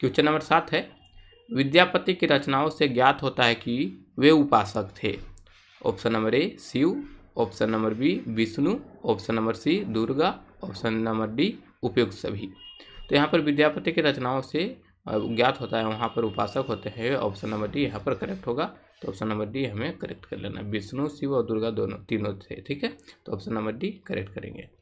question number सात है विद्यापति की रचनाओं से ज्ञात होता है कि वे उपासक थे option number A Shiv option number B Vishnu option number C Durga option number D उपयुक्त सभी तो यहाँ पर विद्यापति की रचनाओं से ज्ञात होता है वहाँ पर उपासक होते हैं ऑप्शन नंबर डी यहाँ पर करेक्ट होगा तो ऑप्शन नंबर डी हमें करेक्ट कर लेना विष्णु शिव और दुर्गा दोनों तीनों थे ठीक है तो ऑप्शन नंबर डी करेक्ट करेंगे